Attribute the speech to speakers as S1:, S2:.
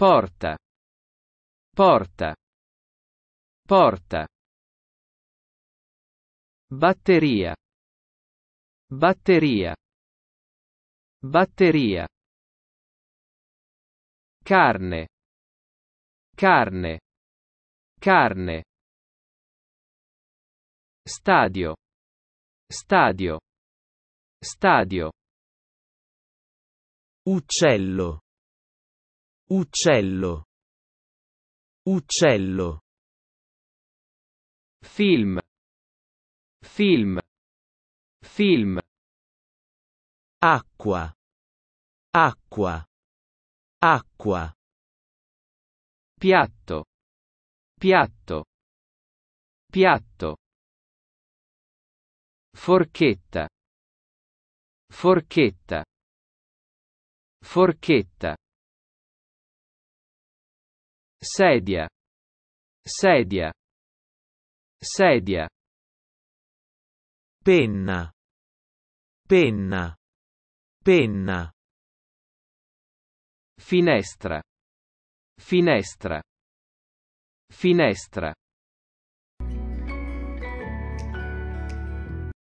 S1: porta porta porta batteria batteria batteria carne carne carne stadio stadio stadio uccello Uccello. Uccello. Film. Film. Film. Acqua. Acqua. Acqua. Piatto. Piatto. Piatto. Forchetta. Forchetta. Forchetta sedia sedia sedia penna penna penna finestra finestra finestra